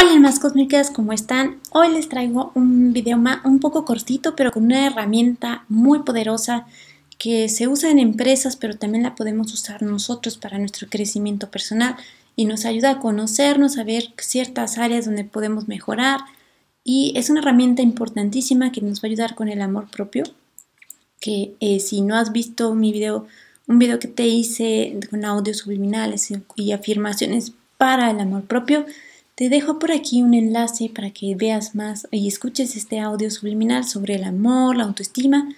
Hola más cósmicas, ¿cómo están? Hoy les traigo un video más, un poco cortito, pero con una herramienta muy poderosa que se usa en empresas, pero también la podemos usar nosotros para nuestro crecimiento personal y nos ayuda a conocernos, a ver ciertas áreas donde podemos mejorar y es una herramienta importantísima que nos va a ayudar con el amor propio, que eh, si no has visto mi video, un video que te hice con audios subliminales y afirmaciones para el amor propio, te dejo por aquí un enlace para que veas más y escuches este audio subliminal sobre el amor, la autoestima.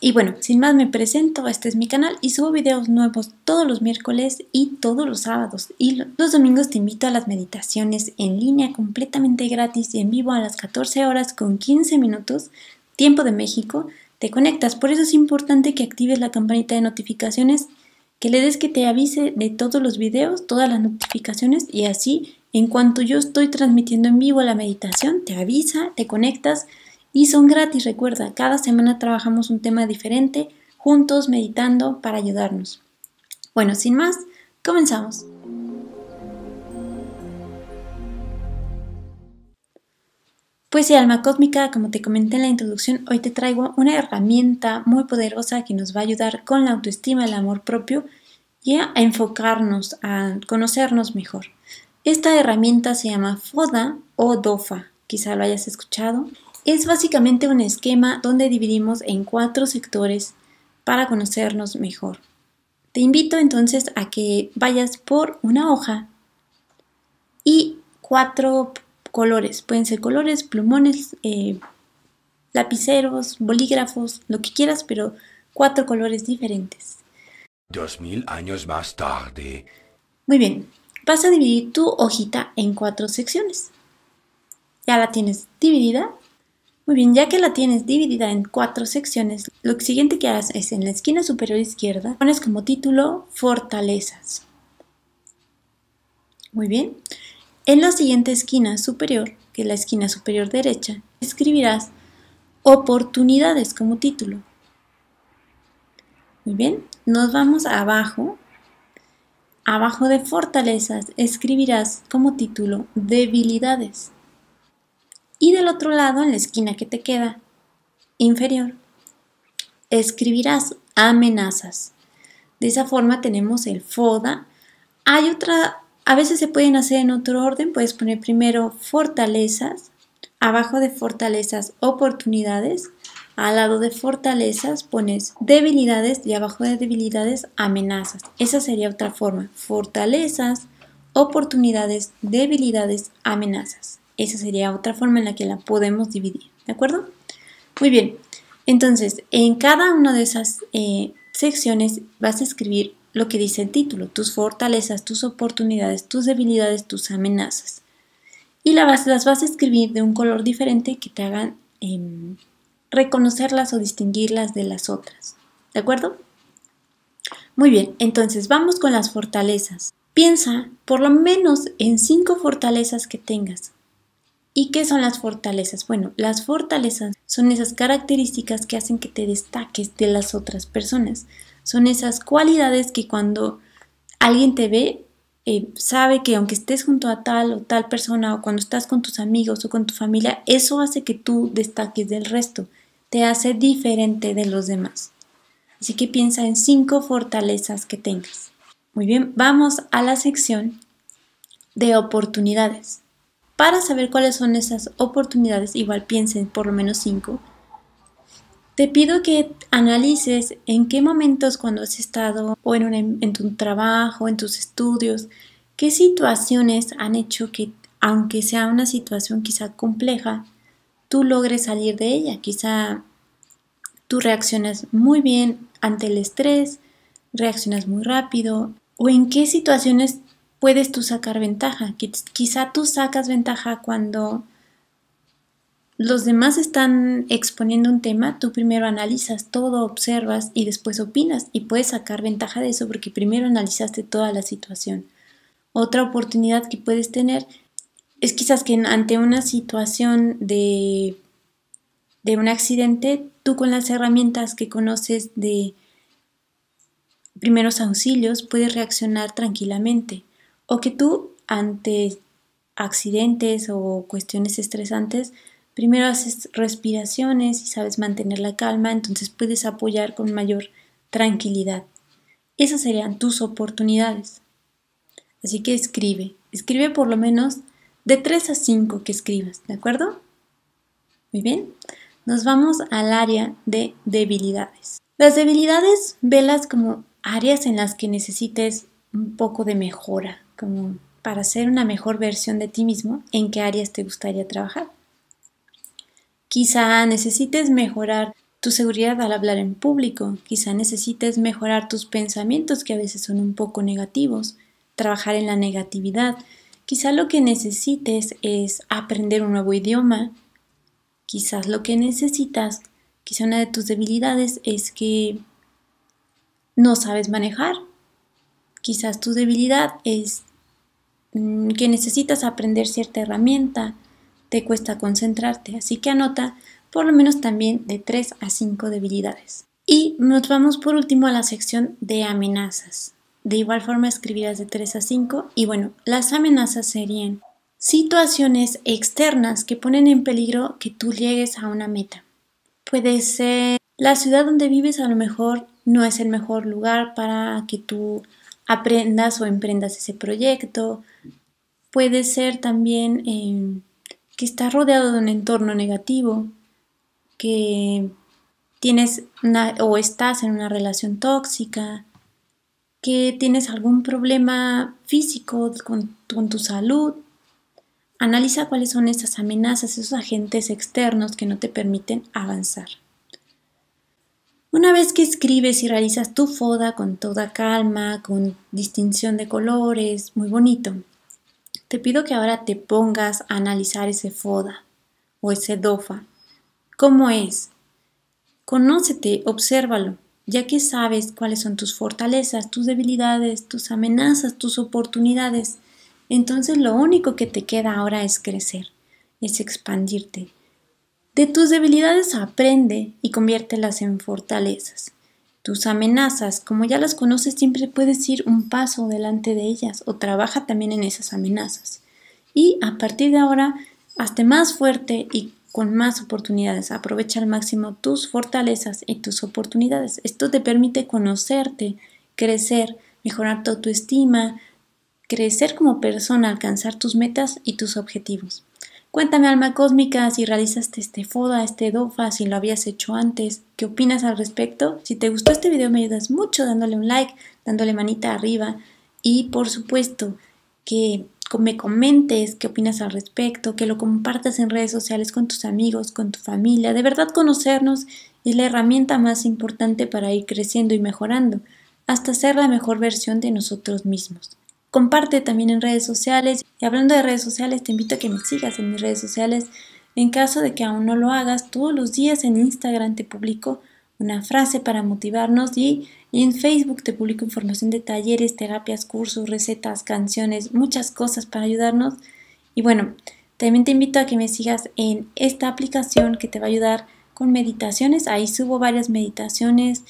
Y bueno, sin más me presento, este es mi canal y subo videos nuevos todos los miércoles y todos los sábados. Y los domingos te invito a las meditaciones en línea completamente gratis y en vivo a las 14 horas con 15 minutos, tiempo de México. Te conectas, por eso es importante que actives la campanita de notificaciones que le des que te avise de todos los videos, todas las notificaciones y así en cuanto yo estoy transmitiendo en vivo la meditación, te avisa, te conectas y son gratis, recuerda, cada semana trabajamos un tema diferente, juntos meditando para ayudarnos. Bueno, sin más, comenzamos. Pues sí, alma cósmica, como te comenté en la introducción, hoy te traigo una herramienta muy poderosa que nos va a ayudar con la autoestima, el amor propio y a enfocarnos, a conocernos mejor. Esta herramienta se llama FODA o DOFA, quizá lo hayas escuchado. Es básicamente un esquema donde dividimos en cuatro sectores para conocernos mejor. Te invito entonces a que vayas por una hoja y cuatro colores. Pueden ser colores, plumones, eh, lapiceros, bolígrafos, lo que quieras, pero cuatro colores diferentes. Dos mil años más tarde. Muy bien, vas a dividir tu hojita en cuatro secciones. Ya la tienes dividida. Muy bien, ya que la tienes dividida en cuatro secciones, lo siguiente que harás es en la esquina superior izquierda pones como título fortalezas. Muy bien. En la siguiente esquina superior, que es la esquina superior derecha, escribirás oportunidades como título. Muy bien, nos vamos abajo Abajo de fortalezas escribirás como título debilidades. Y del otro lado, en la esquina que te queda, inferior, escribirás amenazas. De esa forma tenemos el FODA. Hay otra, a veces se pueden hacer en otro orden, puedes poner primero fortalezas, abajo de fortalezas oportunidades al lado de fortalezas pones debilidades y abajo de debilidades amenazas. Esa sería otra forma. Fortalezas, oportunidades, debilidades, amenazas. Esa sería otra forma en la que la podemos dividir. ¿De acuerdo? Muy bien. Entonces, en cada una de esas eh, secciones vas a escribir lo que dice el título, tus fortalezas, tus oportunidades, tus debilidades, tus amenazas. Y las vas a escribir de un color diferente que te hagan em, reconocerlas o distinguirlas de las otras. ¿De acuerdo? Muy bien, entonces vamos con las fortalezas. Piensa por lo menos en cinco fortalezas que tengas. ¿Y qué son las fortalezas? Bueno, las fortalezas son esas características que hacen que te destaques de las otras personas. Son esas cualidades que cuando alguien te ve sabe que aunque estés junto a tal o tal persona o cuando estás con tus amigos o con tu familia, eso hace que tú destaques del resto, te hace diferente de los demás. Así que piensa en cinco fortalezas que tengas. Muy bien, vamos a la sección de oportunidades. Para saber cuáles son esas oportunidades, igual piensen por lo menos cinco, te pido que analices en qué momentos cuando has estado o en, en tu trabajo, en tus estudios, qué situaciones han hecho que, aunque sea una situación quizá compleja, tú logres salir de ella. Quizá tú reaccionas muy bien ante el estrés, reaccionas muy rápido, o en qué situaciones puedes tú sacar ventaja. Quizá tú sacas ventaja cuando los demás están exponiendo un tema, tú primero analizas todo, observas y después opinas y puedes sacar ventaja de eso porque primero analizaste toda la situación. Otra oportunidad que puedes tener es quizás que ante una situación de, de un accidente, tú con las herramientas que conoces de primeros auxilios puedes reaccionar tranquilamente o que tú ante accidentes o cuestiones estresantes Primero haces respiraciones y sabes mantener la calma, entonces puedes apoyar con mayor tranquilidad. Esas serían tus oportunidades. Así que escribe, escribe por lo menos de 3 a 5 que escribas, ¿de acuerdo? Muy bien, nos vamos al área de debilidades. Las debilidades velas como áreas en las que necesites un poco de mejora, como para ser una mejor versión de ti mismo, en qué áreas te gustaría trabajar. Quizá necesites mejorar tu seguridad al hablar en público, quizá necesites mejorar tus pensamientos que a veces son un poco negativos, trabajar en la negatividad, quizá lo que necesites es aprender un nuevo idioma, quizás lo que necesitas, quizá una de tus debilidades es que no sabes manejar, quizás tu debilidad es mm, que necesitas aprender cierta herramienta, te cuesta concentrarte, así que anota por lo menos también de 3 a 5 debilidades. Y nos vamos por último a la sección de amenazas. De igual forma escribirás de 3 a 5 y bueno, las amenazas serían situaciones externas que ponen en peligro que tú llegues a una meta. Puede ser la ciudad donde vives a lo mejor no es el mejor lugar para que tú aprendas o emprendas ese proyecto. Puede ser también... Eh, que estás rodeado de un entorno negativo, que tienes o estás en una relación tóxica, que tienes algún problema físico con, con tu salud. Analiza cuáles son esas amenazas, esos agentes externos que no te permiten avanzar. Una vez que escribes y realizas tu foda con toda calma, con distinción de colores, muy bonito, te pido que ahora te pongas a analizar ese foda o ese dofa. ¿Cómo es? Conócete, obsérvalo, ya que sabes cuáles son tus fortalezas, tus debilidades, tus amenazas, tus oportunidades. Entonces lo único que te queda ahora es crecer, es expandirte. De tus debilidades aprende y conviértelas en fortalezas. Tus amenazas, como ya las conoces, siempre puedes ir un paso delante de ellas o trabaja también en esas amenazas. Y a partir de ahora, hazte más fuerte y con más oportunidades. Aprovecha al máximo tus fortalezas y tus oportunidades. Esto te permite conocerte, crecer, mejorar tu autoestima, crecer como persona, alcanzar tus metas y tus objetivos. Cuéntame, alma cósmica, si realizaste este FODA, este DOFA, si lo habías hecho antes, qué opinas al respecto. Si te gustó este video, me ayudas mucho dándole un like, dándole manita arriba y, por supuesto, que me comentes qué opinas al respecto, que lo compartas en redes sociales con tus amigos, con tu familia. De verdad, conocernos es la herramienta más importante para ir creciendo y mejorando, hasta ser la mejor versión de nosotros mismos. Comparte también en redes sociales. Y hablando de redes sociales, te invito a que me sigas en mis redes sociales. En caso de que aún no lo hagas, todos los días en Instagram te publico una frase para motivarnos y, en Facebook te publico información de talleres, terapias, cursos, recetas, canciones, muchas cosas para ayudarnos. Y bueno, también te invito a que me sigas en esta aplicación que te va a ayudar con meditaciones. Ahí subo varias meditaciones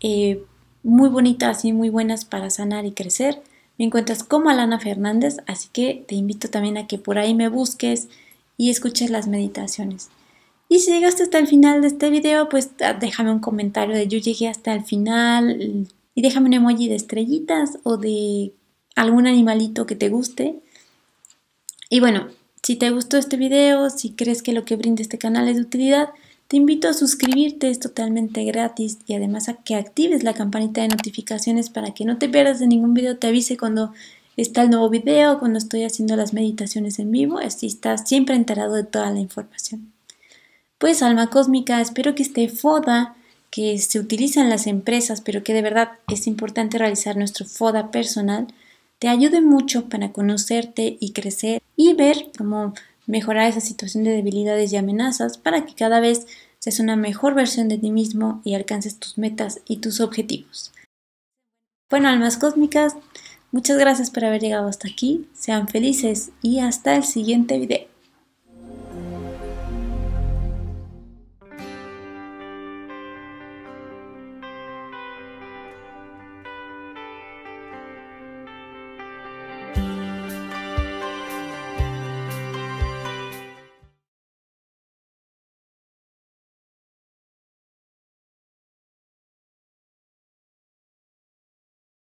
eh, muy bonitas y muy buenas para sanar y crecer. Me encuentras como Alana Fernández, así que te invito también a que por ahí me busques y escuches las meditaciones. Y si llegaste hasta el final de este video, pues ah, déjame un comentario de yo llegué hasta el final y déjame un emoji de estrellitas o de algún animalito que te guste. Y bueno, si te gustó este video, si crees que lo que brinda este canal es de utilidad, te invito a suscribirte, es totalmente gratis y además a que actives la campanita de notificaciones para que no te pierdas de ningún video, te avise cuando está el nuevo video, cuando estoy haciendo las meditaciones en vivo, así estás siempre enterado de toda la información. Pues alma cósmica, espero que este FODA que se utiliza en las empresas, pero que de verdad es importante realizar nuestro FODA personal, te ayude mucho para conocerte y crecer y ver cómo mejorar esa situación de debilidades y amenazas para que cada vez seas una mejor versión de ti mismo y alcances tus metas y tus objetivos. Bueno, almas cósmicas, muchas gracias por haber llegado hasta aquí, sean felices y hasta el siguiente video.